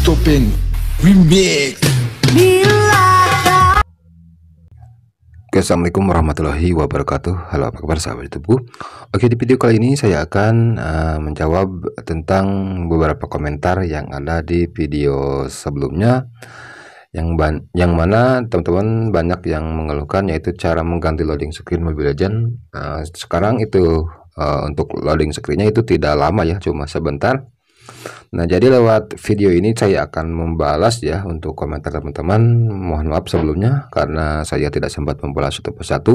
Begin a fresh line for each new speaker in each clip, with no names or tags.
Topeng Remix. Assalamualaikum warahmatullahi wabarakatuh Halo apa kabar sahabat YouTube Oke di video kali ini saya akan uh, menjawab tentang beberapa komentar yang ada di video sebelumnya yang ban yang mana teman-teman banyak yang mengeluhkan yaitu cara mengganti loading screen Mobile Legend uh, eh, sekarang itu uh, untuk loading screennya itu tidak lama ya cuma sebentar Nah, jadi lewat video ini saya akan membalas ya untuk komentar teman-teman. Mohon maaf sebelumnya karena saya tidak sempat membalas satu persatu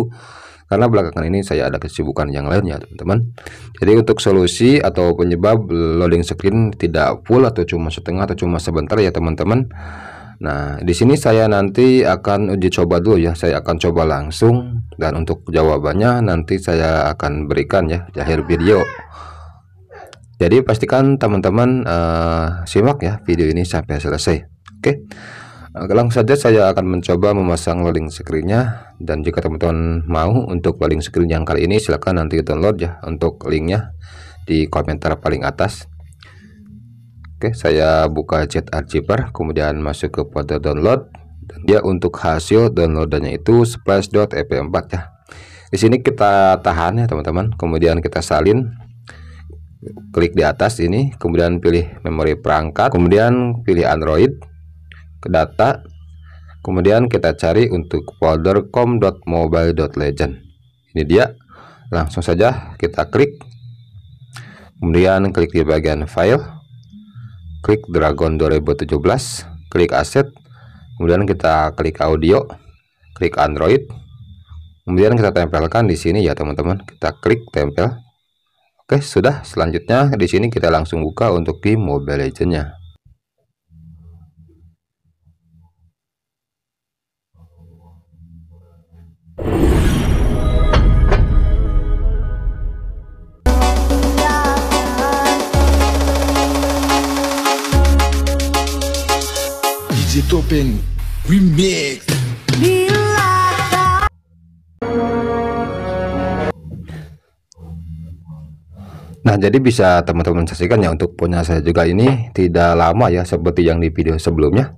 karena belakangan ini saya ada kesibukan yang lain ya, teman-teman. Jadi untuk solusi atau penyebab loading screen tidak full atau cuma setengah atau cuma sebentar ya, teman-teman. Nah, di sini saya nanti akan uji coba dulu ya. Saya akan coba langsung dan untuk jawabannya nanti saya akan berikan ya di akhir video. Jadi pastikan teman-teman uh, simak ya video ini sampai selesai. Oke. Okay. Langsung saja saya akan mencoba memasang loading screen-nya dan jika teman-teman mau untuk loading screen yang kali ini silahkan nanti download ya untuk linknya di komentar paling atas. Oke, okay, saya buka chat archiver kemudian masuk ke folder download dan dia untuk hasil downloadannya itu splash.ep4 ya. Di sini kita tahan ya teman-teman, kemudian kita salin klik di atas ini kemudian pilih memori perangkat kemudian pilih Android ke data kemudian kita cari untuk folder com.mobile.legend ini dia langsung saja kita klik kemudian klik di bagian file klik dragon 2017 klik aset kemudian kita klik audio klik Android kemudian kita tempelkan di sini ya teman-teman kita klik tempel Oke, sudah. Selanjutnya di sini kita langsung buka untuk game Mobile Legends-nya. DJ Remix. Nah, jadi bisa teman-teman saksikan ya untuk punya saya juga ini tidak lama ya seperti yang di video sebelumnya.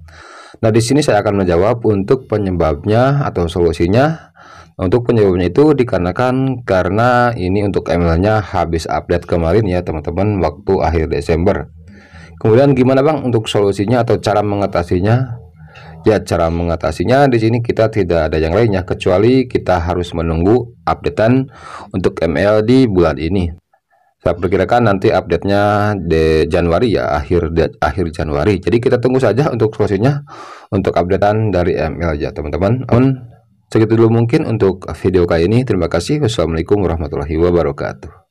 Nah, di sini saya akan menjawab untuk penyebabnya atau solusinya. Untuk penyebabnya itu dikarenakan karena ini untuk ML-nya habis update kemarin ya teman-teman waktu akhir Desember. Kemudian gimana Bang untuk solusinya atau cara mengatasinya? Ya, cara mengatasinya di sini kita tidak ada yang lainnya kecuali kita harus menunggu updatean untuk ML di bulan ini. Saya perkirakan nanti update-nya di Januari ya, akhir akhir Januari. Jadi kita tunggu saja untuk solusinya untuk updatean dari ML ya, teman-teman. Segitu dulu mungkin untuk video kali ini. Terima kasih. Wassalamualaikum warahmatullahi wabarakatuh.